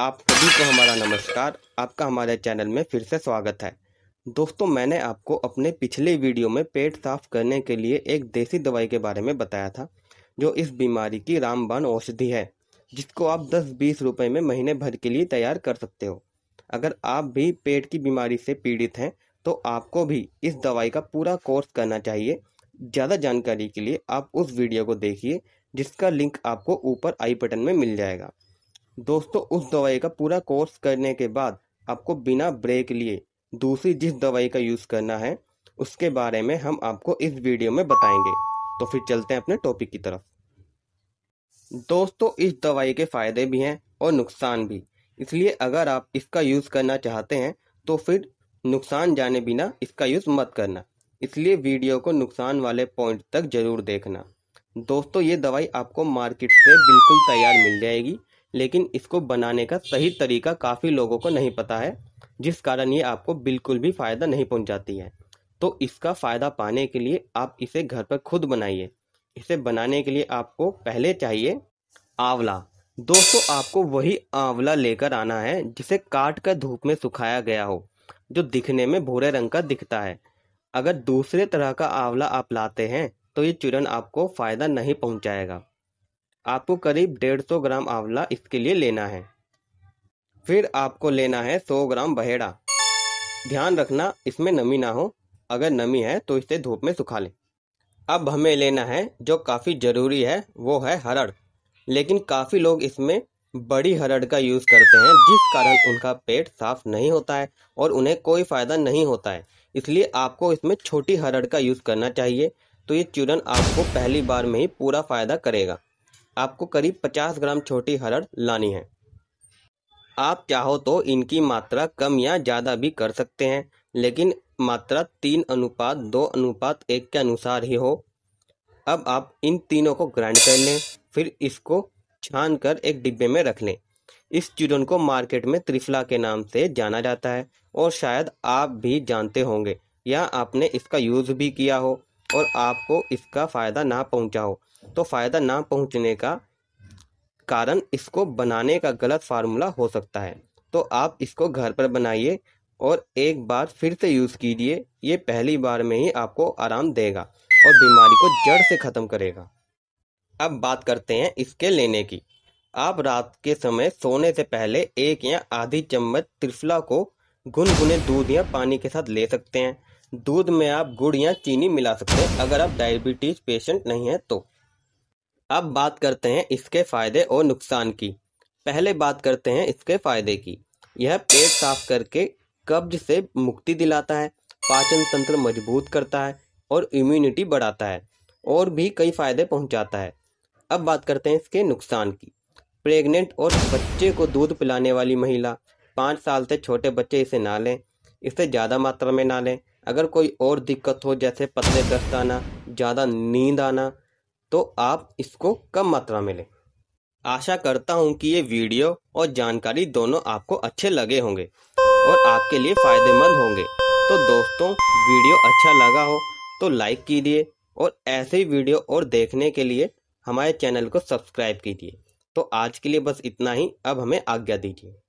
आप सभी को हमारा नमस्कार आपका हमारे चैनल में फिर से स्वागत है दोस्तों मैंने आपको अपने पिछले वीडियो में पेट साफ करने के लिए एक देसी दवाई के बारे में बताया था जो इस बीमारी की रामबाण औषधि है जिसको आप 10-20 रुपए में महीने भर के लिए तैयार कर सकते हो अगर आप भी पेट की बीमारी से पीड़ित हैं तो आपको भी इस दवाई का पूरा कोर्स करना चाहिए ज़्यादा जानकारी के लिए आप उस वीडियो को देखिए जिसका लिंक आपको ऊपर आई बटन में मिल जाएगा दोस्तों उस दवाई का पूरा कोर्स करने के बाद आपको बिना ब्रेक लिए दूसरी जिस दवाई का यूज़ करना है उसके बारे में हम आपको इस वीडियो में बताएंगे तो फिर चलते हैं अपने टॉपिक की तरफ दोस्तों इस दवाई के फ़ायदे भी हैं और नुकसान भी इसलिए अगर आप इसका यूज़ करना चाहते हैं तो फिर नुकसान जाने बिना इसका यूज़ मत करना इसलिए वीडियो को नुकसान वाले पॉइंट तक ज़रूर देखना दोस्तों ये दवाई आपको मार्केट से बिल्कुल तैयार मिल जाएगी लेकिन इसको बनाने का सही तरीका काफ़ी लोगों को नहीं पता है जिस कारण ये आपको बिल्कुल भी फ़ायदा नहीं पहुंचाती है तो इसका फ़ायदा पाने के लिए आप इसे घर पर खुद बनाइए इसे बनाने के लिए आपको पहले चाहिए आंवला दोस्तों आपको वही आंवला लेकर आना है जिसे काट कर धूप में सुखाया गया हो जो दिखने में भूरे रंग का दिखता है अगर दूसरे तरह का आंवला आप लाते हैं तो ये चूरन आपको फ़ायदा नहीं पहुंचाएगा आपको करीब डेढ़ सौ ग्राम आंवला इसके लिए लेना है फिर आपको लेना है सौ ग्राम बहेड़ा ध्यान रखना इसमें नमी ना हो अगर नमी है तो इसे धूप में सुखा लें अब हमें लेना है जो काफ़ी ज़रूरी है वो है हरड़ लेकिन काफ़ी लोग इसमें बड़ी हरड़ का यूज़ करते हैं जिस कारण उनका पेट साफ नहीं होता है और उन्हें कोई फ़ायदा नहीं होता है इसलिए आपको इसमें छोटी हरड़ का यूज़ करना चाहिए तो ये चूरन आपको पहली बार में ही पूरा फ़ायदा करेगा आपको करीब 50 ग्राम छोटी हरड़ लानी है आप चाहो तो इनकी मात्रा कम या ज़्यादा भी कर सकते हैं लेकिन मात्रा तीन अनुपात दो अनुपात एक के अनुसार ही हो अब आप इन तीनों को ग्राइंड कर लें फिर इसको छान कर एक डिब्बे में रख लें इस चूरन को मार्केट में त्रिफला के नाम से जाना जाता है और शायद आप भी जानते होंगे या आपने इसका यूज़ भी किया हो और आपको इसका फ़ायदा ना पहुंचाओ तो फ़ायदा ना पहुंचने का कारण इसको बनाने का गलत फार्मूला हो सकता है तो आप इसको घर पर बनाइए और एक बार फिर से यूज़ कीजिए ये पहली बार में ही आपको आराम देगा और बीमारी को जड़ से ख़त्म करेगा अब बात करते हैं इसके लेने की आप रात के समय सोने से पहले एक या आधी चम्मच त्रिफला को गुनगुने दूध या पानी के साथ ले सकते हैं दूध में आप गुड़ या चीनी मिला सकते हैं अगर आप डायबिटीज पेशेंट नहीं है तो अब बात करते हैं इसके फायदे और नुकसान की पहले बात करते हैं इसके फायदे की यह पेट साफ करके कब्ज से मुक्ति दिलाता है पाचन तंत्र मजबूत करता है और इम्यूनिटी बढ़ाता है और भी कई फायदे पहुंचाता है अब बात करते हैं इसके नुकसान की प्रेग्नेंट और बच्चे को दूध पिलाने वाली महिला पाँच साल से छोटे बच्चे इसे ना लें इसे ज़्यादा मात्रा में ना लें अगर कोई और दिक्कत हो जैसे पतले दस्त आना ज़्यादा नींद आना तो आप इसको कम मात्रा में लें आशा करता हूँ कि ये वीडियो और जानकारी दोनों आपको अच्छे लगे होंगे और आपके लिए फ़ायदेमंद होंगे तो दोस्तों वीडियो अच्छा लगा हो तो लाइक कीजिए और ऐसे ही वीडियो और देखने के लिए हमारे चैनल को सब्सक्राइब कीजिए तो आज के लिए बस इतना ही अब हमें आज्ञा दीजिए